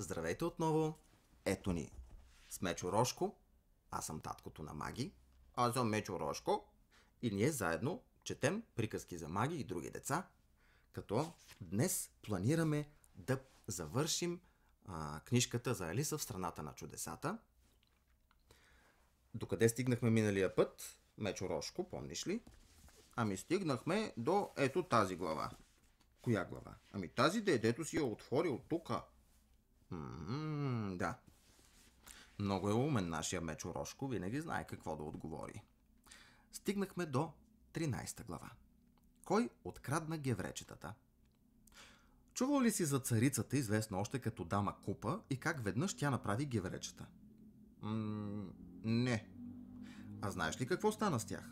Здравейте отново! Ето ни с Мечо Рошко. Аз съм таткото на Маги. Аз съм Мечо Рошко. И ние заедно четем приказки за маги и други деца, като днес планираме да завършим а, книжката за Алиса в страната на чудесата. Докъде стигнахме миналия път, Мечо Рошко, помниш ли? Ами стигнахме до ето тази глава. Коя глава? Ами тази, дедето си я отворил тука да. Много е умен нашия меч Орошко, винаги знае какво да отговори. Стигнахме до 13 глава. Кой открадна гевречетата? Чувал ли си за царицата, известна още като дама Купа, и как веднъж тя направи гевречета? не. А знаеш ли какво стана с тях?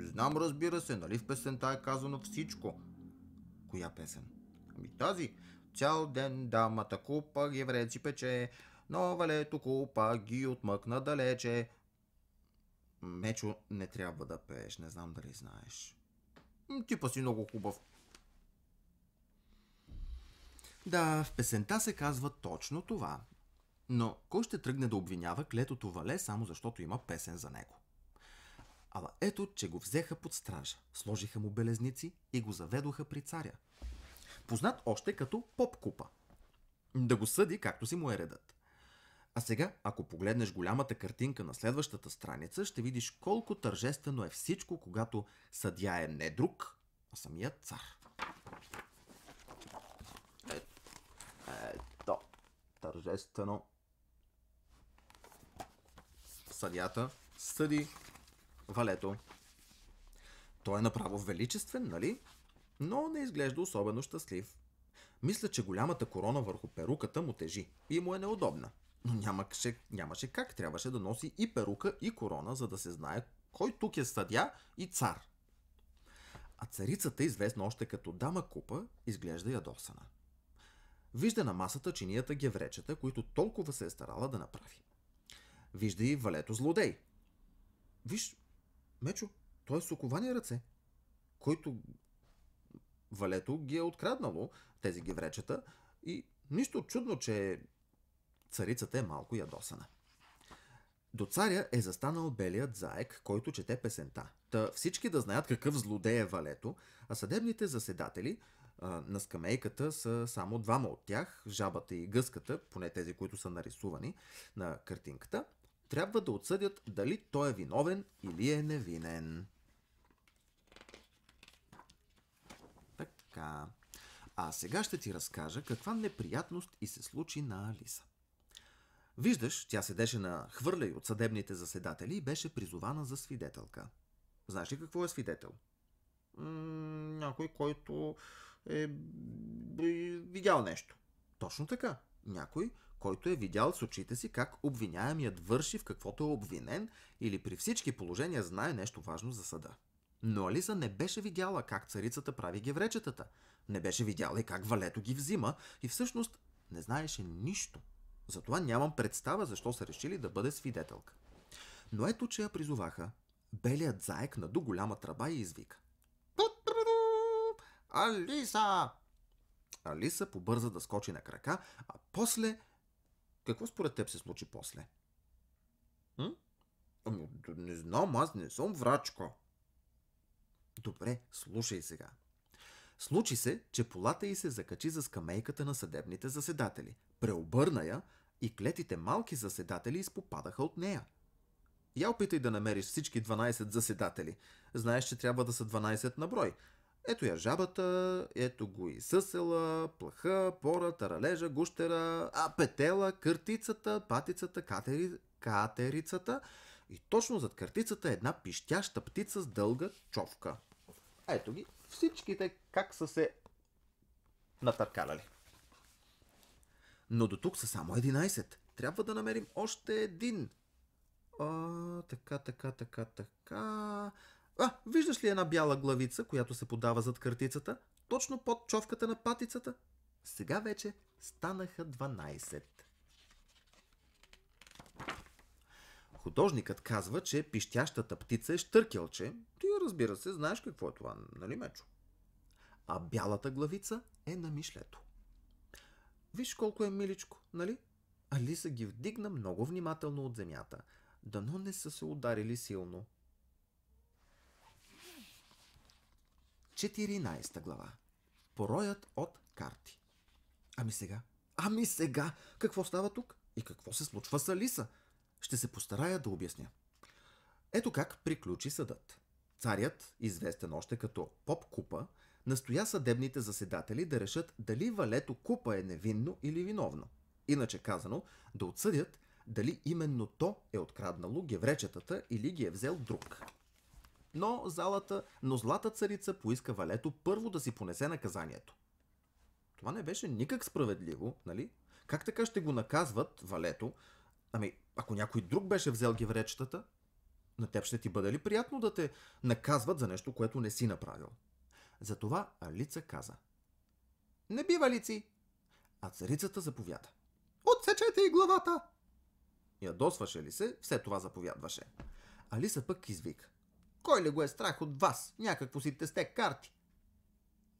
Знам, разбира се, нали в песента е казано всичко. Коя песен? Ами тази цял ден дамата купа ги вреци пече, но валето купа ги отмъкна далече. Мечо, не трябва да пееш, не знам дали знаеш. Ти па си много хубав. Да, в песента се казва точно това. Но кой ще тръгне да обвинява клетото вале само защото има песен за него? Ала ето, че го взеха под стража, сложиха му белезници и го заведоха при царя познат още като поп-купа. Да го съди както си му е редът. А сега, ако погледнеш голямата картинка на следващата страница, ще видиш колко тържествено е всичко, когато съдя е не друг, а самият цар. Ето, тържествено. Съдята съди валето. Той е направо величествен, нали? но не изглежда особено щастлив. Мисля, че голямата корона върху перуката му тежи и му е неудобна. Но нямаше, нямаше как, трябваше да носи и перука, и корона, за да се знае кой тук е съдя и цар. А царицата, известна още като дама купа, изглежда ядосана. Вижда на масата чинията гевречета, които толкова се е старала да направи. Вижда и валето злодей. Виж, Мечо, той е с оковани ръце, който Валето ги е откраднало тези вречета и нищо чудно, че царицата е малко ядосана. До царя е застанал белият заек, който чете песента. Та всички да знаят какъв злодей е Валето, а съдебните заседатели а, на скамейката са само двама от тях, жабата и гъската, поне тези, които са нарисувани на картинката, трябва да отсъдят дали той е виновен или е невинен. А сега ще ти разкажа каква неприятност и се случи на Алиса. Виждаш, тя седеше на хвърляй от съдебните заседатели и беше призована за свидетелка. Знаеш ли какво е свидетел? М- някой, който е видял нещо. Точно така. Някой, който е видял с очите си как обвиняемият върши в каквото е обвинен или при всички положения знае нещо важно за съда. Но Ализа не беше видяла как царицата прави гевречетата. Не беше видяла и как валето ги взима и всъщност не знаеше нищо. Затова нямам представа защо са решили да бъде свидетелка. Но ето, че я призоваха. Белият заек наду голяма тръба и извика. Алиса! Алиса побърза да скочи на крака, а после... Какво според теб се случи после? М? Не знам, аз не съм врачко. Добре, слушай сега. Случи се, че полата й се закачи за скамейката на съдебните заседатели. Преобърна я и клетите малки заседатели изпопадаха от нея. Я опитай да намериш всички 12 заседатели. Знаеш, че трябва да са 12 на брой. Ето я жабата, ето го и съсела, плаха, пора, таралежа, гущера, а петела, къртицата, патицата, катери, катерицата и точно зад къртицата е една пищяща птица с дълга човка. Ето ги всичките как са се натъркалали. Но до тук са само 11. Трябва да намерим още един. А, така, така, така, така. А, виждаш ли една бяла главица, която се подава зад картицата? Точно под човката на патицата. Сега вече станаха 12. Художникът казва, че пищящата птица е штъркелче разбира се, знаеш какво е това, нали, Мечо? А бялата главица е на мишлето. Виж колко е миличко, нали? Алиса ги вдигна много внимателно от земята. Дано не са се ударили силно. 14 глава. Пороят от карти. Ами сега? Ами сега! Какво става тук? И какво се случва с Алиса? Ще се постарая да обясня. Ето как приключи съдът. Царят, известен още като Поп Купа, настоя съдебните заседатели да решат дали валето Купа е невинно или виновно. Иначе казано, да отсъдят дали именно то е откраднало гевречетата или ги е взел друг. Но залата, но злата царица поиска валето първо да си понесе наказанието. Това не беше никак справедливо, нали? Как така ще го наказват валето? Ами, ако някой друг беше взел гевречетата, на теб ще ти бъде ли приятно да те наказват за нещо, което не си направил? Затова Алица каза. Не бива лици! А царицата заповяда. Отсечете и главата! Ядосваше ли се, все това заповядваше. Алиса пък извика. Кой ли го е страх от вас? Някакво си тесте карти.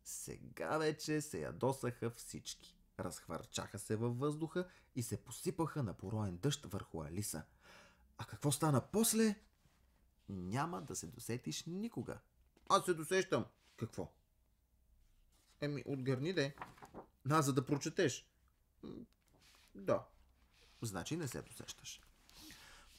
Сега вече се ядосаха всички. Разхвърчаха се във въздуха и се посипаха на пороен дъжд върху Алиса. А какво стана после? няма да се досетиш никога. Аз се досещам. Какво? Еми, отгърни де. На за да прочетеш. Да. Значи не се досещаш.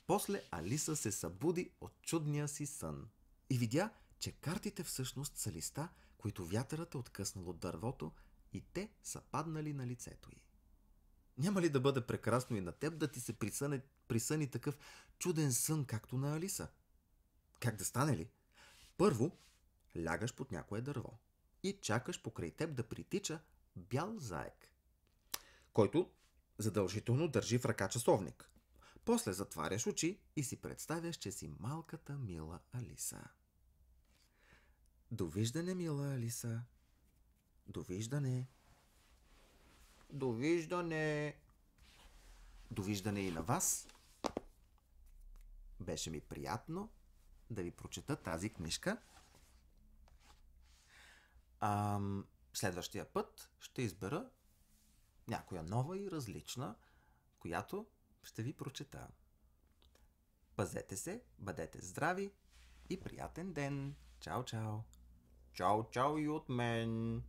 После Алиса се събуди от чудния си сън и видя, че картите всъщност са листа, които вятърът е откъснал от дървото и те са паднали на лицето й. Няма ли да бъде прекрасно и на теб да ти се присъне, присъни такъв чуден сън, както на Алиса? Как да стане ли? Първо, лягаш под някое дърво и чакаш покрай теб да притича бял заек, който задължително държи в ръка часовник. После затваряш очи и си представяш, че си малката мила Алиса. Довиждане, мила Алиса. Довиждане. Довиждане. Довиждане и на вас. Беше ми приятно да ви прочета тази книжка. А, следващия път ще избера някоя нова и различна, която ще ви прочета. Пазете се, бъдете здрави и приятен ден! Чао, чао! Чао, чао и от мен!